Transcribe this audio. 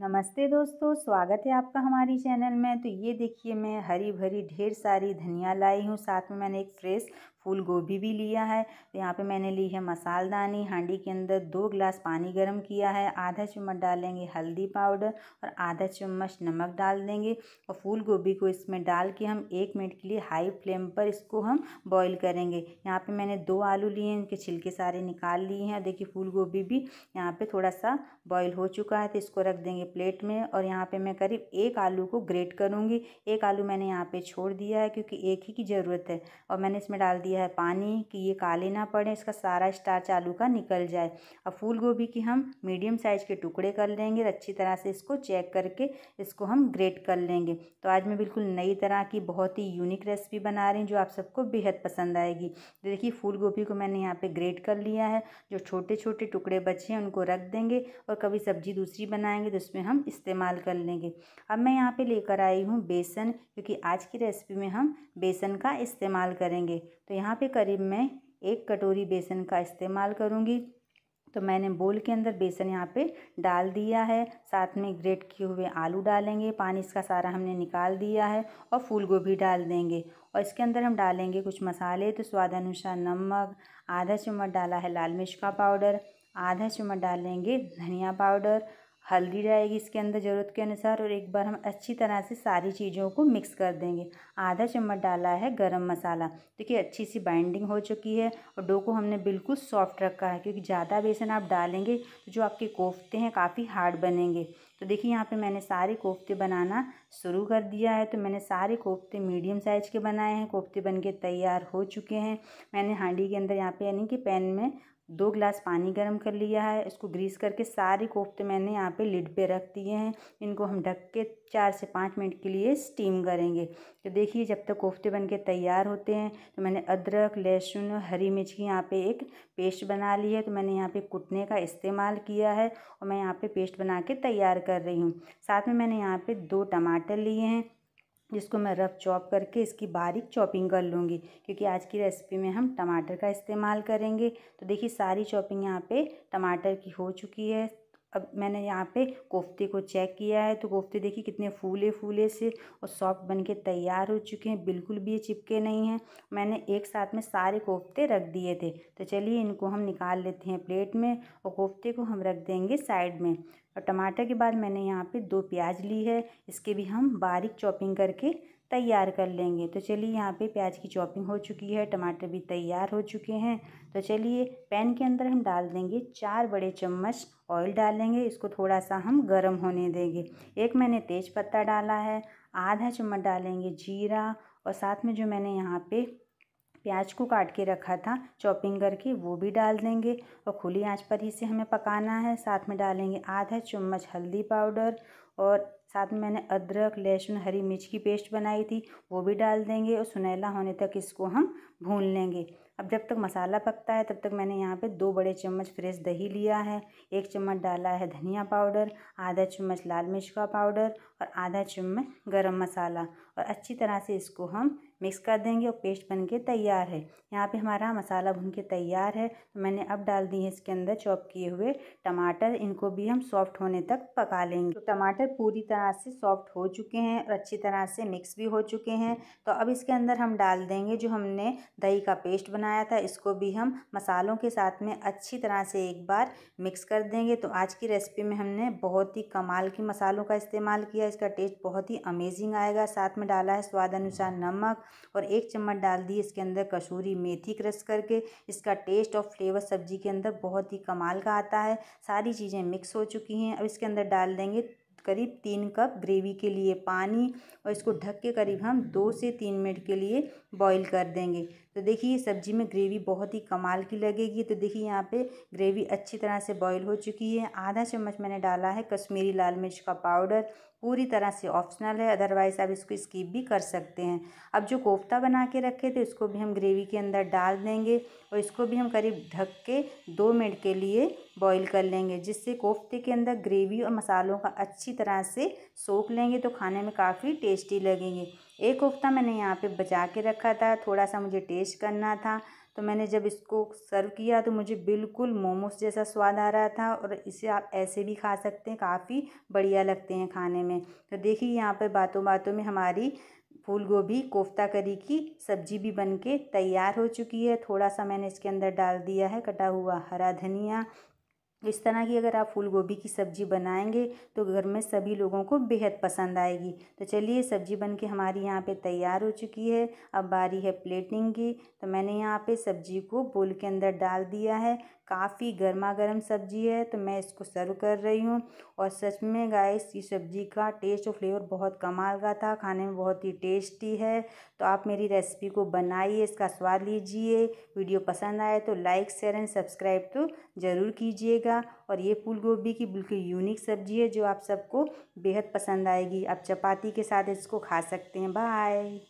नमस्ते दोस्तों स्वागत है आपका हमारी चैनल में तो ये देखिए मैं हरी भरी ढेर सारी धनिया लाई हूँ साथ में मैंने एक फ्रेश फूल गोभी भी लिया है तो यहाँ पे मैंने ली है मसालदानी हांडी के अंदर दो गिलास पानी गर्म किया है आधा चम्मच डालेंगे हल्दी पाउडर और आधा चम्मच नमक डाल देंगे और फूल गोभी को इसमें डाल के हम एक मिनट के लिए हाई फ्लेम पर इसको हम बॉईल करेंगे यहाँ पे मैंने दो आलू लिए हैं इनके छिलके सारे निकाल लिए हैं देखिए फूल गोभी भी यहाँ पर थोड़ा सा बॉयल हो चुका है तो इसको रख देंगे प्लेट में और यहाँ पर मैं करीब एक आलू को ग्रेट करूँगी एक आलू मैंने यहाँ पर छोड़ दिया है क्योंकि एक ही की ज़रूरत है और मैंने इसमें डाल दिया दिया है पानी कि ये काले ना पड़े इसका सारा स्टार्च आलू का निकल जाए अब फूल गोभी की हम मीडियम साइज़ के टुकड़े कर लेंगे अच्छी तरह से इसको चेक करके इसको हम ग्रेट कर लेंगे तो आज मैं बिल्कुल नई तरह की बहुत ही यूनिक रेसिपी बना रही हूँ जो आप सबको बेहद पसंद आएगी देखिए फूल गोभी को मैंने यहाँ पर ग्रेट कर लिया है जो छोटे छोटे टुकड़े बचे हैं उनको रख देंगे और कभी सब्जी दूसरी बनाएंगे तो उसमें हम इस्तेमाल कर लेंगे अब मैं यहाँ पर लेकर आई हूँ बेसन क्योंकि आज की रेसिपी में हम बेसन का इस्तेमाल करेंगे तो यहाँ पे करीब मैं एक कटोरी बेसन का इस्तेमाल करूँगी तो मैंने बोल के अंदर बेसन यहाँ पे डाल दिया है साथ में ग्रेट किए हुए आलू डालेंगे पानी इसका सारा हमने निकाल दिया है और फूल गोभी डाल देंगे और इसके अंदर हम डालेंगे कुछ मसाले तो स्वाद अनुसार नमक आधा चम्मच डाला है लाल मिर्च का पाउडर आधा चम्मच डालेंगे धनिया पाउडर हल्दी जाएगी इसके अंदर ज़रूरत के अनुसार और एक बार हम अच्छी तरह से सारी चीज़ों को मिक्स कर देंगे आधा चम्मच डाला है गरम मसाला देखिए तो अच्छी सी बाइंडिंग हो चुकी है और डो को हमने बिल्कुल सॉफ्ट रखा है क्योंकि ज़्यादा बेसन आप डालेंगे तो जो आपके कोफ्ते हैं काफ़ी हार्ड बनेंगे तो देखिए यहाँ पर मैंने सारे कोफ्ते बनाना शुरू कर दिया है तो मैंने सारे कोफ्ते मीडियम साइज़ के बनाए हैं कोफ्ते बन के तैयार हो चुके हैं मैंने हांडी के अंदर यहाँ पे यानी कि पैन में दो गिलास पानी गर्म कर लिया है इसको ग्रीस करके सारे कोफ्ते मैंने यहाँ पे लिड पे रख दिए हैं इनको हम ढक के चार से पाँच मिनट के लिए स्टीम करेंगे तो देखिए जब तक तो कोफ्ते बनके तैयार होते हैं तो मैंने अदरक लहसुन और हरी मिर्च की यहाँ पे एक पेस्ट बना ली है तो मैंने यहाँ पे कुटने का इस्तेमाल किया है और मैं यहाँ पे पेस्ट बना के तैयार कर रही हूँ साथ में मैंने यहाँ पर दो टमाटर लिए हैं जिसको मैं रफ़ चॉप करके इसकी बारीक चॉपिंग कर लूँगी क्योंकि आज की रेसिपी में हम टमाटर का इस्तेमाल करेंगे तो देखिए सारी चॉपिंग यहाँ पे टमाटर की हो चुकी है अब मैंने यहाँ पे कोफ्ते को चेक किया है तो कोफ्ते देखिए कितने फूले फूले से और सॉफ्ट बन के तैयार हो चुके हैं बिल्कुल भी ये चिपके नहीं हैं मैंने एक साथ में सारे कोफ्ते रख दिए थे तो चलिए इनको हम निकाल लेते हैं प्लेट में और कोफ्ते को हम रख देंगे साइड में और टमाटर के बाद मैंने यहाँ पे दो प्याज ली है इसके भी हम बारीक चॉपिंग करके तैयार कर लेंगे तो चलिए यहाँ पे प्याज की चॉपिंग हो चुकी है टमाटर भी तैयार हो चुके हैं तो चलिए पैन के अंदर हम डाल देंगे चार बड़े चम्मच ऑयल डालेंगे इसको थोड़ा सा हम गर्म होने देंगे एक मैंने तेज़ पत्ता डाला है आधा चम्मच डालेंगे जीरा और साथ में जो मैंने यहाँ पे प्याज को काट के रखा था चॉपिंग करके वो भी डाल देंगे और खुली आंच पर ही से हमें पकाना है साथ में डालेंगे आधा चम्मच हल्दी पाउडर और साथ में मैंने अदरक लहसुन हरी मिर्च की पेस्ट बनाई थी वो भी डाल देंगे और सुनहला होने तक इसको हम भून लेंगे अब जब तक मसाला पकता है तब तक मैंने यहाँ पे दो बड़े चम्मच फ्रेश दही लिया है एक चम्मच डाला है धनिया पाउडर आधा चम्मच लाल मिर्च का पाउडर और आधा चम्मच गरम मसाला और अच्छी तरह से इसको हम मिक्स कर देंगे और पेस्ट बन के तैयार है यहाँ पे हमारा मसाला भून के तैयार है तो मैंने अब डाल दी है इसके अंदर चॉप किए हुए टमाटर इनको भी हम सॉफ्ट होने तक पका लेंगे तो टमाटर पूरी तरह से सॉफ्ट हो चुके हैं और अच्छी तरह से मिक्स भी हो चुके हैं तो अब इसके अंदर हम डाल देंगे जो हमने दही का पेस्ट बनाया था इसको भी हम मसालों के साथ में अच्छी तरह से एक बार मिक्स कर देंगे तो आज की रेसिपी में हमने बहुत ही कमाल की मसालों का इस्तेमाल किया इसका टेस्ट बहुत ही अमेजिंग आएगा साथ में डाला है स्वाद अनुसार नमक और एक चम्मच डाल दी इसके अंदर कसूरी मेथी क्रश करके इसका टेस्ट और फ्लेवर सब्जी के अंदर बहुत ही कमाल का आता है सारी चीज़ें मिक्स हो चुकी हैं अब इसके अंदर डाल देंगे करीब तीन कप ग्रेवी के लिए पानी और इसको ढक के करीब हम दो से तीन मिनट के लिए बॉईल कर देंगे तो देखिए सब्ज़ी में ग्रेवी बहुत ही कमाल की लगेगी तो देखिए यहाँ पे ग्रेवी अच्छी तरह से बॉईल हो चुकी है आधा चम्मच मैंने डाला है कश्मीरी लाल मिर्च का पाउडर पूरी तरह से ऑप्शनल है अदरवाइज़ आप इसको स्किप भी कर सकते हैं अब जो कोफ्ता बना के रखे थे उसको भी हम ग्रेवी के अंदर डाल देंगे और इसको भी हम करीब ढक के दो मिनट के लिए बॉईल कर लेंगे जिससे कोफ्ते के अंदर ग्रेवी और मसालों का अच्छी तरह से सोख लेंगे तो खाने में काफ़ी टेस्टी लगेंगे एक कोफ्ता मैंने यहाँ पे बचा के रखा था थोड़ा सा मुझे टेस्ट करना था तो मैंने जब इसको सर्व किया तो मुझे बिल्कुल मोमोस जैसा स्वाद आ रहा था और इसे आप ऐसे भी खा सकते हैं काफ़ी बढ़िया लगते हैं खाने में तो देखिए यहाँ पर बातों बातों में हमारी फूल गोभी कोफ्ता करी की सब्जी भी बन के तैयार हो चुकी है थोड़ा सा मैंने इसके अंदर डाल दिया है कटा हुआ हरा धनिया इस तरह की अगर आप फूल गोभी की सब्ज़ी बनाएंगे तो घर में सभी लोगों को बेहद पसंद आएगी तो चलिए सब्ज़ी बन के हमारी यहाँ पे तैयार हो चुकी है अब बारी है प्लेटिंग की तो मैंने यहाँ पे सब्ज़ी को बोल के अंदर डाल दिया है काफ़ी गर्मा गर्म सब्जी है तो मैं इसको सर्व कर रही हूँ और सच में गाइस ये सब्जी का टेस्ट और फ्लेवर बहुत कमाल का था खाने में बहुत ही टेस्टी है तो आप मेरी रेसिपी को बनाइए इसका स्वाद लीजिए वीडियो पसंद आए तो लाइक शेयर एंड सब्सक्राइब तो ज़रूर कीजिएगा और ये फूल गोभी की बिल्कुल यूनिक सब्जी है जो आप सबको बेहद पसंद आएगी आप चपाती के साथ इसको खा सकते हैं बाय